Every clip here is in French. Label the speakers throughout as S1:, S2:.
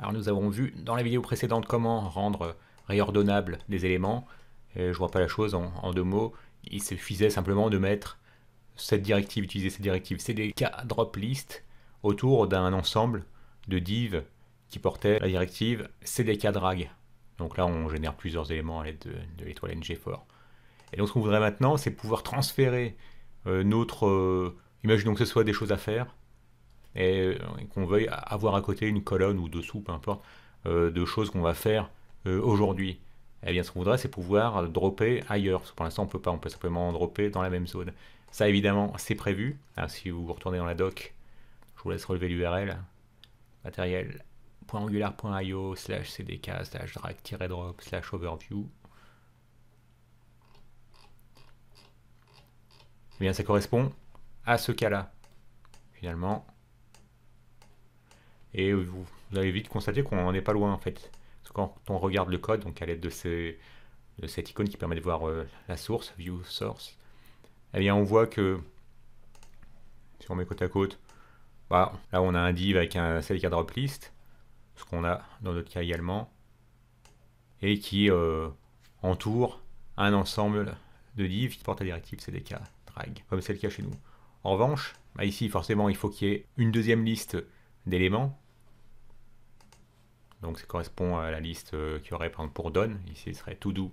S1: Alors nous avons vu dans la vidéo précédente comment rendre réordonnable des éléments. Je ne vois pas la chose en, deux mots. Il suffisait simplement de mettre cette directive, utiliser cette directive cdk drop list autour d'un ensemble de divs qui portait la directive cdk drag. Donc là, on génère plusieurs éléments à l'aide de, l'étoile ng4. Et donc ce qu'on voudrait maintenant, c'est pouvoir transférer euh, notre... Euh, imaginons que ce soit des choses à faire, et, euh, qu'on veuille avoir à côté une colonne ou dessous, peu importe, euh, de choses qu'on va faire euh, aujourd'hui. Eh bien, ce qu'on voudrait, c'est pouvoir dropper ailleurs. pour l'instant, on ne peut pas, on peut simplement dropper dans la même zone. Ça, évidemment, c'est prévu. Ah, si vous retournez dans la doc, je vous laisse relever l'URL. Matériel.angular.io slash cdk slash drag-drop slash overview. Eh bien, ça correspond à ce cas-là, finalement et vous, allez vite constater qu'on n'en est pas loin en fait. Parce que quand on regarde le code, donc à l'aide de, cette icône qui permet de voir euh, la source, view source, eh bien on voit que si on met côte à côte, bah, là on a un div avec un select drop list, ce qu'on a dans notre cas également, et qui euh, entoure un ensemble de divs qui portent la directive CDK drag, comme c'est le cas chez nous. En revanche, bah, ici forcément il faut qu'il y ait une deuxième liste d'éléments. Donc ça correspond à la liste euh, qui aurait par exemple pour donne Ici, ce serait to do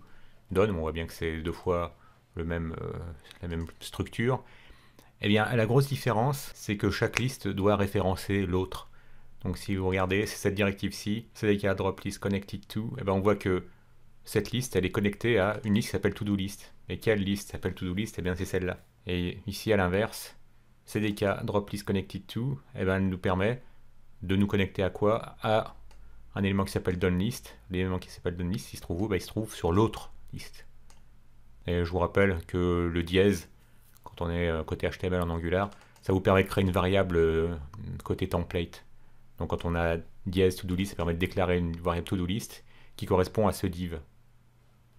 S1: don. On voit bien que c'est deux fois le même, euh, la même structure. Eh bien, la grosse différence, c'est que chaque liste doit référencer l'autre. Donc si vous regardez, c'est cette directive-ci, CDK drop list connected to, Et eh bien, on voit que cette liste, elle est connectée à une liste qui s'appelle to-do list. Et quelle liste s'appelle to-do list Eh bien, c'est celle-là. Et ici, à l'inverse, CDK drop list connected to, Et eh bien, elle nous permet de nous connecter à quoi À un élément qui s'appelle doneList. L'élément qui s'appelle doneList, il se trouve où bah, Il se trouve sur l'autre liste. Et je vous rappelle que le dièse, quand on est euh, côté HTML en Angular, ça vous permet de créer une variable euh, côté template. Donc quand on a dièse to-do list, ça permet de déclarer une variable to-do list qui correspond à ce div.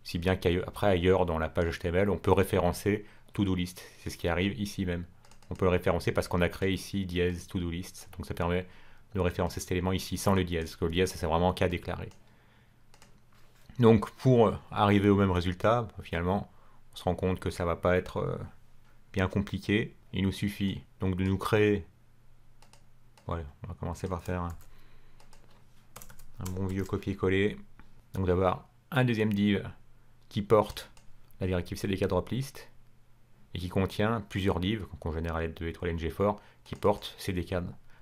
S1: Si bien qu'après, ailleurs, dans la page HTML, on peut référencer to-do list. C'est ce qui arrive ici même. On peut le référencer parce qu'on a créé ici dièse to-do list. Donc ça permet de référencer cet élément ici sans le dièse, parce que le dièse, c'est vraiment qu'à déclarer. Donc pour euh, arriver au même résultat, bah, finalement, on se rend compte que ça ne va pas être euh, bien compliqué. Il nous suffit donc de nous créer... Voilà, on va commencer par faire un, bon vieux copier-coller. Donc d'avoir un deuxième div qui porte la directive CDK drop list et qui contient plusieurs divs, qu'on génère à l'aide de l'étoile ng4, qui portent CDK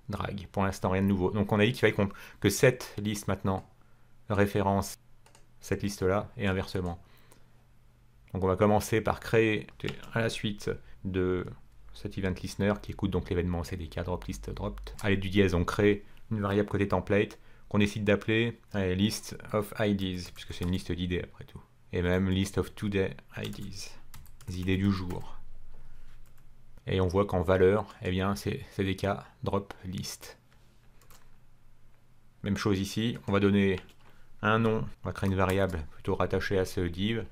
S1: drag. Pour l'instant, rien de nouveau. Donc on a dit qu'il fallait que cette liste maintenant référence cette liste-là et inversement. Donc on va commencer par créer à la suite de cet event listener qui écoute donc l'événement CDK drop list dropped. Allez du dièse, on crée une variable côté template qu'on décide d'appeler list of IDs, puisque c'est une liste d'idées après tout. Et même list of today IDs, les idées du jour. Et on voit qu'en valeur, eh bien, c'est cas drop list. Même chose ici, on va donner un nom, on va créer une variable plutôt rattachée à ce div.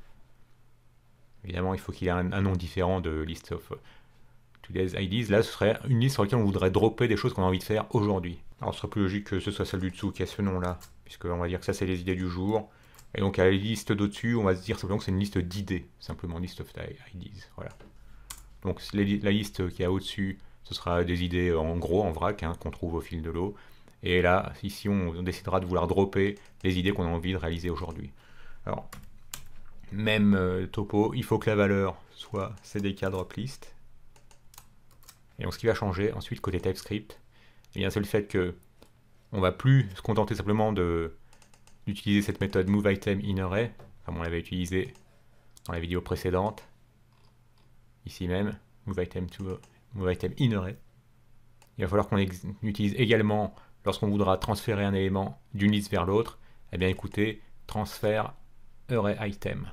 S1: Évidemment, il faut qu'il ait un, nom différent de list of today's IDs. Là, ce serait une liste sur laquelle on voudrait dropper des choses qu'on a envie de faire aujourd'hui. Alors, ce serait plus logique que ce soit celle du dessous qui a ce nom-là, puisque on va dire que ça, c'est les idées du jour. Et donc, à la liste d'au-dessus, on va se dire simplement que c'est une liste d'idées, simplement list of IDs. Voilà. Donc la liste qui a au-dessus, ce sera des idées en gros, en vrac, hein, qu'on trouve au fil de l'eau. Et là, ici, on décidera de vouloir dropper les idées qu'on a envie de réaliser aujourd'hui. Alors, même euh, topo, il faut que la valeur soit CDK drop list. Et donc ce qui va changer ensuite côté TypeScript, eh c'est le fait que on va plus se contenter simplement d'utiliser cette méthode moveItemInarray, comme on l'avait utilisé dans la vidéo précédente, ici même, item to in array. Il va falloir qu'on utilise également lorsqu'on voudra transférer un élément d'une liste vers l'autre, eh bien écoutez, transfert array item.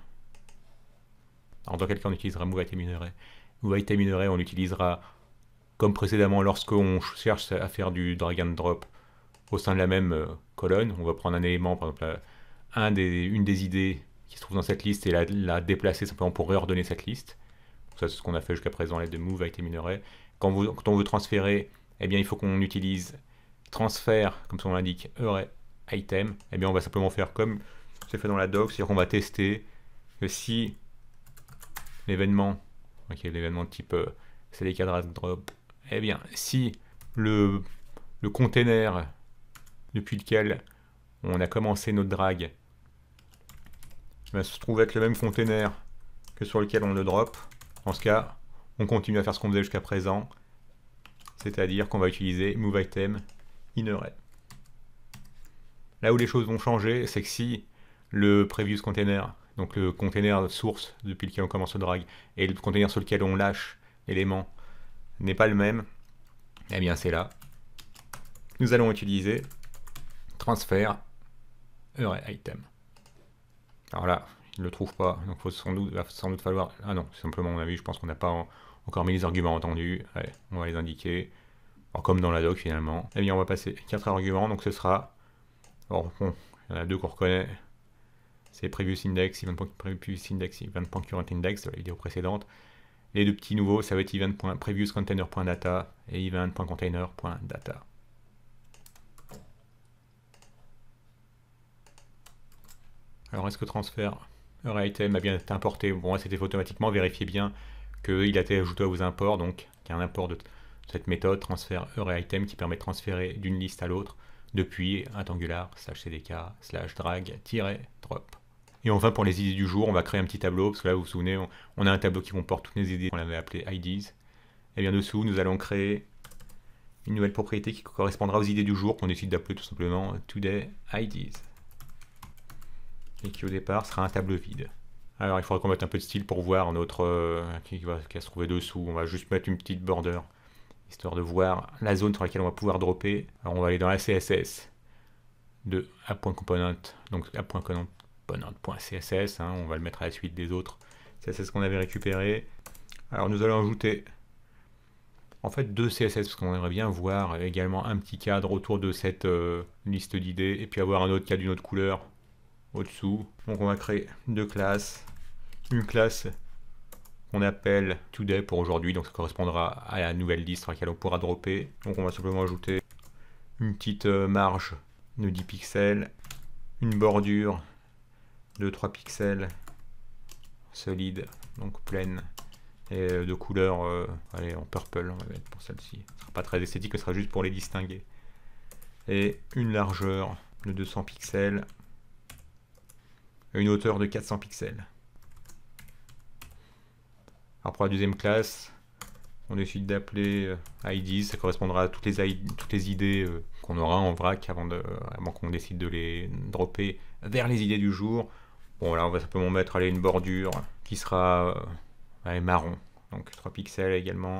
S1: Alors dans quel cas on utilisera item in array item in array, on l'utilisera comme précédemment lorsqu'on cherche à faire du drag and drop au sein de la même euh, colonne. On va prendre un élément, par exemple, des, une des idées qui se trouve dans cette liste et la, la déplacer simplement pour réordonner cette liste. Ça, c'est ce qu'on a fait jusqu'à présent, les deux move a été array. Quand, vous, quand on veut transférer, eh bien, il faut qu'on utilise transfert, comme son l'indique, e e, item. Eh bien, on va simplement faire comme c'est fait dans la doc, c'est-à-dire qu'on va tester que si l'événement, ok, l'événement type euh, c'est les cadres drop, eh bien, si le, container depuis lequel on a commencé notre drag va eh se trouve être le même container que sur lequel on le drop, en ce cas, on continue à faire ce qu'on faisait jusqu'à présent, c'est-à-dire qu'on va utiliser moveItem Là où les choses vont changer, c'est que si le previous container, donc le container source depuis lequel on commence le drag, et le container sur lequel on lâche l'élément n'est pas le même, eh bien c'est là. Nous allons utiliser transfert Alors là, ne le trouve pas. Donc faut sans doute, il va sans doute falloir. Ah non, simplement, on a vu, je pense qu'on n'a pas encore mis les arguments entendus. on va les indiquer. comme dans la doc finalement. Eh bien, on va passer quatre arguments. Donc ce sera. bon, il y en a deux qu'on reconnaît. C'est Previous Index, Event Previous Index, Index, la vidéo précédente. Les deux petits nouveaux, ça va être event.previousContainer.data et event.container.data. Alors, est-ce que transfert leur item a bien été importé. Bon, c'était automatiquement. Vérifiez bien qu'il a été ajouté à vos imports. Donc, il y a un import de cette méthode transfert item qui permet de transférer d'une liste à l'autre depuis Tangular slash cdk slash drag drop. Et enfin, pour les idées du jour, on va créer un petit tableau, parce que là, vous vous souvenez, on, a un tableau qui comporte toutes les idées, on l'avait appelé IDs. Et bien dessous, nous allons créer une nouvelle propriété qui correspondra aux idées du jour, qu'on décide d'appeler tout simplement Today IDs et qui au départ sera un tableau vide. Alors il faudra qu'on mette un peu de style pour voir notre euh, qui, va, se trouver dessous. On va juste mettre une petite border, histoire de voir la zone sur laquelle on va pouvoir dropper. Alors on va aller dans la CSS de app.component, donc app.component.css, hein. on va le mettre à la suite des autres CSS qu'on avait récupéré. Alors nous allons ajouter en fait deux CSS parce qu'on aimerait bien voir également un petit cadre autour de cette euh, liste d'idées et puis avoir un autre cadre d'une autre couleur dessous Donc on va créer deux classes. Une classe qu'on appelle today pour aujourd'hui, donc ça correspondra à la nouvelle liste à laquelle on pourra dropper. Donc on va simplement ajouter une petite euh, marge de 10 pixels, une bordure de 3 pixels solide, donc pleine, et euh, de couleur euh, allez, en purple, on va mettre pour celle-ci. Ce sera pas très esthétique, ce sera juste pour les distinguer. Et une largeur de 200 pixels, une hauteur de 400 pixels. Alors pour la deuxième classe, on décide d'appeler euh, ID, ça correspondra à toutes les, toutes les idées euh, qu'on aura en vrac avant, avant qu'on décide de les dropper vers les idées du jour. Bon là on va simplement mettre une bordure qui sera euh, marron, donc 3 pixels également,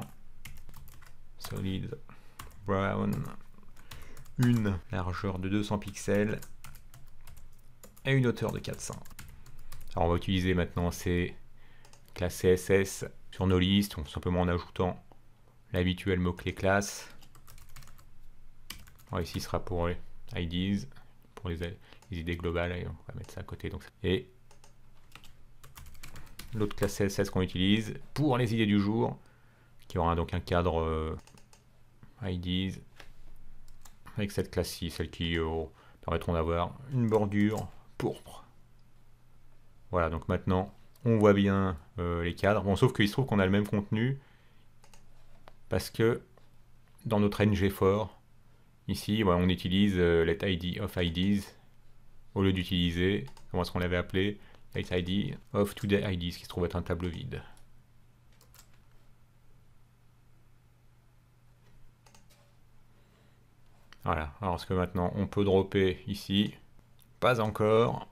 S1: solid brown, une largeur de 200 pixels et une hauteur de 400. Alors on va utiliser maintenant ces classes CSS sur nos listes, simplement en ajoutant l'habituel mot-clé classe. ici sera pour euh, les IDs, pour les, idées globales, et on va mettre ça à côté. Donc. Et l'autre classe CSS qu'on utilise pour les idées du jour, qui aura donc un cadre euh, IDs avec cette classe-ci, celle qui euh, permettront d'avoir une bordure voilà, donc maintenant, on voit bien euh, les cadres. Bon, sauf qu'il se trouve qu'on a le même contenu, parce que dans notre ng4, ici, on utilise euh, let id of ids, au lieu d'utiliser, comment est-ce qu'on l'avait appelé, let id of today ids, qui se trouve être un tableau vide. Voilà, alors ce que maintenant on peut dropper ici, pas encore.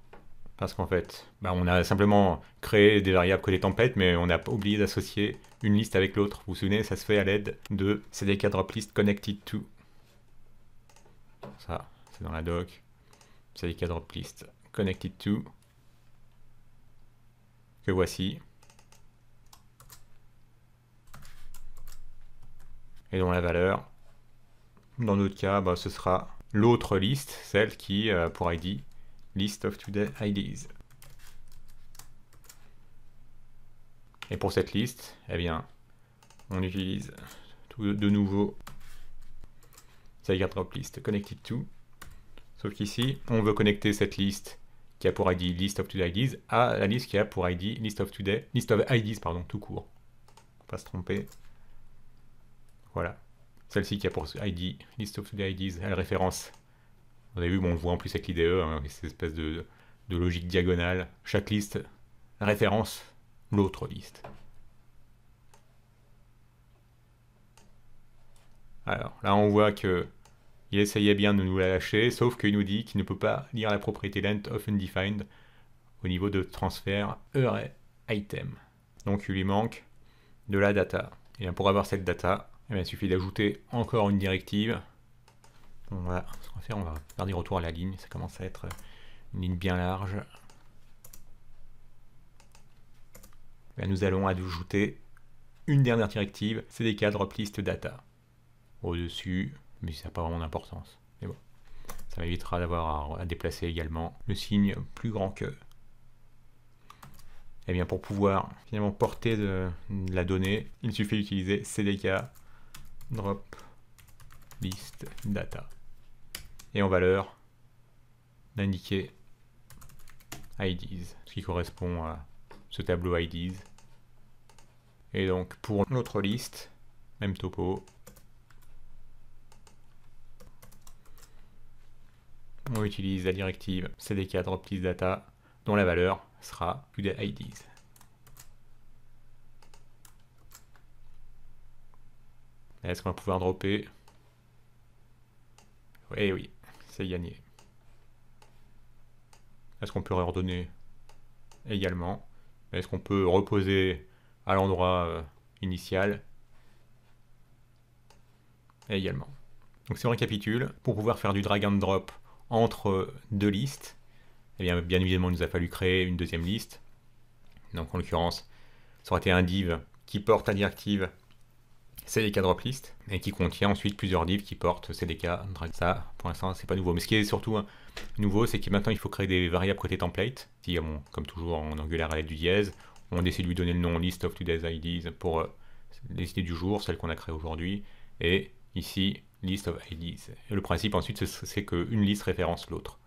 S1: Parce qu'en fait, bah, on a simplement créé des variables que les tempêtes, mais on n'a pas oublié d'associer une liste avec l'autre. Vous vous souvenez, ça se fait à l'aide de CDK drop list connected to. Ça, c'est dans la doc. CDK drop list connected to. Que voici. Et dont la valeur, dans notre cas, bah, ce sera l'autre liste, celle qui, euh, pour ID, list of today IDs. Et pour cette liste, eh bien, on utilise de nouveau drop list connected to. Sauf qu'ici, on veut connecter cette liste qui a pour ID list of today IDs à la liste qui a pour ID list of today list of IDs pardon tout court. pas se tromper. Voilà. Celle-ci qui a pour ID list of today IDs, elle référence on a vu, on le voit en plus avec l'IDE, hein, avec cette espèce de, logique diagonale. Chaque liste référence l'autre liste. Alors là, on voit que il essayait bien de nous la lâcher, sauf qu'il nous dit qu'il ne peut pas lire la propriété length of defined au niveau de transfert array item. Donc il lui manque de la data. Et pour avoir cette data, eh il suffit d'ajouter encore une directive on va faire des retours à la ligne. Ça commence à être euh, une ligne bien large. nous allons ajouter une dernière directive, c'est des list data. Au-dessus, mais ça n'a pas vraiment d'importance. Mais bon, ça m'évitera d'avoir à, déplacer également le signe plus grand que. Et eh bien pour pouvoir finalement porter de, la donnée, il suffit d'utiliser cdk drop list data et en valeur d'indiquer IDs, ce qui correspond à ce tableau IDs. Et donc pour notre liste, même topo. On utilise la directive cdk list data dont la valeur sera IDs. Est-ce qu'on va pouvoir dropper eh Oui, oui gagner. Est-ce qu'on peut réordonner également Est-ce qu'on peut reposer à l'endroit euh, initial également Donc si on récapitule, pour pouvoir faire du drag and drop entre euh, deux listes, eh bien, bien évidemment, il nous a fallu créer une deuxième liste. Donc en l'occurrence, ça aurait été un div qui porte à directive CDK list et qui contient ensuite plusieurs livres qui portent CDK, Drag. Ça, pour l'instant, c'est pas nouveau. Mais ce qui est surtout hein, nouveau, c'est que maintenant, il faut créer des variables côté template. Si, comme toujours, en Angular à l'aide du dièse, on décide de lui donner le nom list of today's IDs pour euh, les idées du jour, celles qu'on a créées aujourd'hui, et ici, list of IDs. le principe, ensuite, c'est qu'une liste référence l'autre,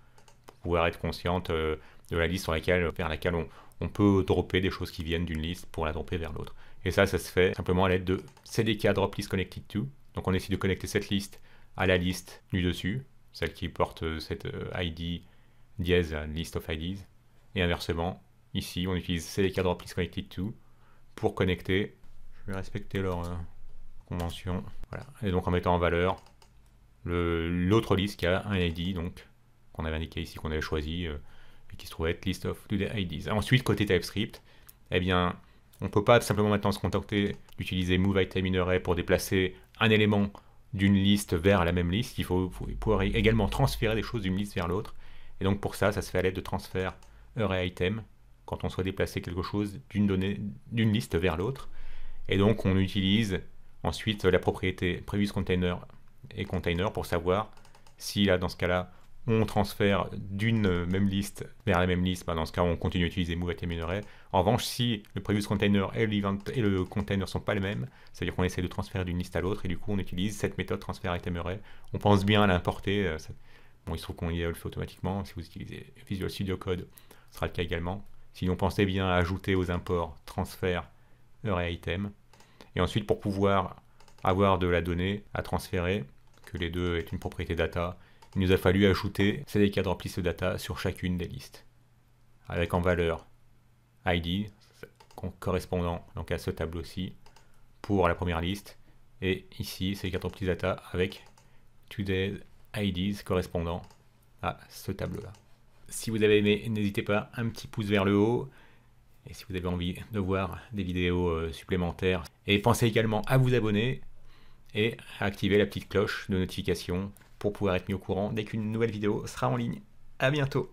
S1: pour pouvoir être consciente euh, de la liste sur laquelle, vers laquelle on peut dropper des choses qui viennent d'une liste pour la dropper vers l'autre. Et ça, ça se fait simplement à l'aide de CDK Drop List Connected To. Donc on essaie de connecter cette liste à la liste du dessus, celle qui porte euh, cette euh, ID dièse euh, list of IDs. Et inversement, ici, on utilise CDK Drop List Connected To pour connecter. Je vais respecter leur convention. Voilà. Et donc en mettant en valeur l'autre liste qui a un ID, donc qu'on avait indiqué ici, qu'on avait choisi, et qui se trouvait être list of today IDs. Ensuite, côté TypeScript, eh bien, on ne peut pas simplement maintenant se contenter d'utiliser move item pour déplacer un élément d'une liste vers la même liste. Il faut, pouvoir également transférer des choses d'une liste vers l'autre. Et donc pour ça, ça se fait à l'aide de transfert array item quand on souhaite déplacer quelque chose d'une d'une liste vers l'autre. Et donc on utilise ensuite la propriété previous container et container pour savoir si là dans ce cas-là on transfère d'une euh, même liste vers la même liste, bah, dans ce cas on continue utiliser move En revanche, si le previous container et, le container sont pas les mêmes, c'est-à-dire qu'on essaie de transférer d'une liste à l'autre et du coup on utilise cette méthode transfert item On pense bien à l'importer. Euh, bon, il se trouve qu'on le fait automatiquement. Si vous utilisez Visual Studio Code, ce sera le cas également. Si on pensait bien à ajouter aux imports transfert item, et ensuite pour pouvoir avoir de la donnée à transférer, que les deux aient une propriété data, il nous a fallu ajouter ces cadres de data sur chacune des listes, avec en valeur ID correspondant donc à ce tableau-ci pour la première liste, et ici ces quatre petits data avec today's IDs correspondant à ce tableau-là. Si vous avez aimé, n'hésitez pas, un petit pouce vers le haut. Et si vous avez envie de voir des vidéos euh, supplémentaires, et pensez également à vous abonner et à activer la petite cloche de notification pour pouvoir être mis au courant dès qu'une nouvelle vidéo sera en ligne. A bientôt